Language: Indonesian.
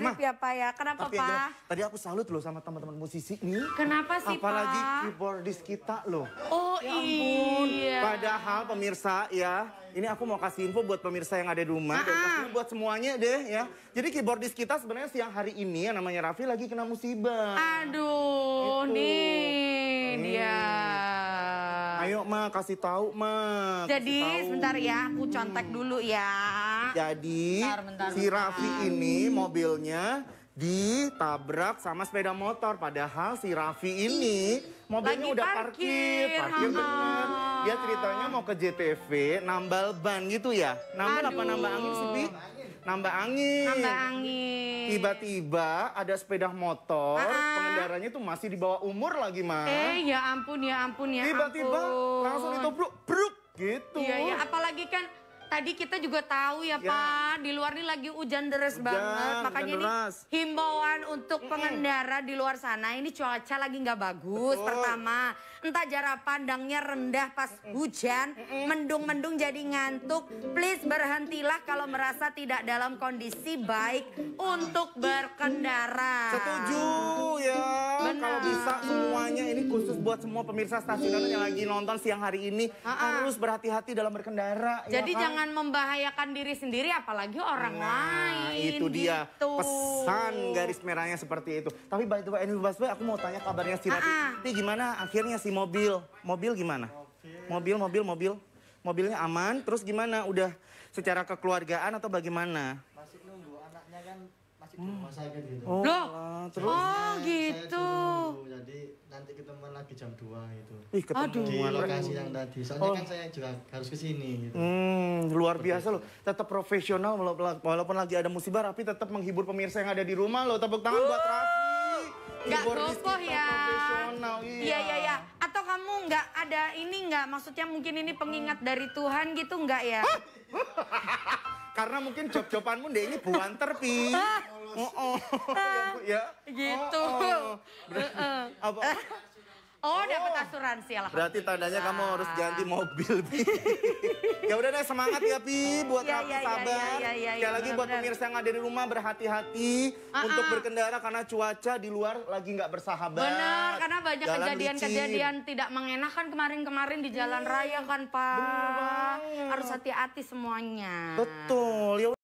mirip Mama, ya Pak ya. Kenapa Pak? Tadi aku salut loh sama teman-teman musisi ini. Kenapa sih Apalagi Pak? Apalagi keyboardis kita loh. Oh ya ampun. iya. Padahal pemirsa ya, ini aku mau kasih info buat pemirsa yang ada di rumah. Dan ah, ah. buat semuanya deh ya. Jadi keyboardis kita sebenarnya siang hari ini yang namanya Raffi lagi kena musibah. Aduh, gitu. nih. Ayo Ma, kasih tahu Ma. Jadi tahu. sebentar ya, aku contek dulu ya. Jadi bentar, bentar, si Raffi ini mobilnya ditabrak sama sepeda motor. Padahal si Raffi ini mobilnya Lagi udah parkir. Parkir, parkir bener. Dia ceritanya mau ke JTV, nambal ban gitu ya. Nambal Aduh. apa nambah angin sih, nambah angin. Nambah angin. Tiba-tiba ada sepeda motor, Aa. Ah, ah. pengendaranya tuh masih di bawah umur lagi, Mas. Eh, ya ampun, ya ampun, ya ampun. Tiba-tiba langsung itu bruk, bruk gitu. Iya, ya, apalagi kan tadi kita juga tahu ya, ya. Pak, di luar ini lagi hujan deras hujan, banget. Makanya ini himbauan untuk pengendara di luar sana ini cuaca lagi nggak bagus. Betul. Pertama, entah jarak pandangnya rendah pas hujan, mendung-mendung jadi ngantuk. Please berhentilah kalau merasa tidak dalam kondisi baik untuk berkendara. Setuju pemirsa ah. semuanya ini khusus buat semua pemirsa stasiun yang lagi nonton siang hari ini ha ah, ah. -ha. harus berhati-hati dalam berkendara. Ya Jadi ya kan? jangan membahayakan diri sendiri apalagi orang nah, lain. Itu dia gitu. pesan garis merahnya seperti itu. Tapi by the way, anyway, aku mau tanya kabarnya si Rati. Ini gimana akhirnya si mobil? Mobil gimana? Mobil, mobil, mobil. Mobilnya aman, terus gimana? Udah secara kekeluargaan atau bagaimana? Masih nunggu anaknya kan masih di rumah hmm. sakit gitu. Oh, Loh. terus? dua gitu. Ih, ketemu Aduh. di lokasi yang tadi. Soalnya oh. kan saya juga harus ke sini gitu. Hmm, luar biasa loh. Tetap profesional walaupun lagi ada musibah tapi tetap menghibur pemirsa yang ada di rumah loh. Tepuk tangan buat uh, Rafi. enggak kokoh ya. Iya. iya. Iya, iya, Atau kamu nggak ada ini nggak? Maksudnya mungkin ini pengingat dari Tuhan gitu nggak ya? Karena mungkin job-jobanmu deh ini buan terpi. Ah. Oh, oh. Ah. Ya, ya. Gitu. Oh, oh. Berarti, uh, uh. apa? asuransi lah. Berarti tandanya kamu harus ganti mobil, Bi. ya udah deh semangat ya, Pi buat ya, ya, ya, ya, sabar. Ya, ya, ya, ya, ya lagi bener, buat pemirsa yang ada di rumah berhati-hati uh-uh. untuk ah. berkendara karena cuaca di luar lagi nggak bersahabat. Benar, karena banyak kejadian-kejadian tidak mengenakan kemarin-kemarin di jalan hmm. raya kan, Pak. Harus hati-hati semuanya. Betul. Ya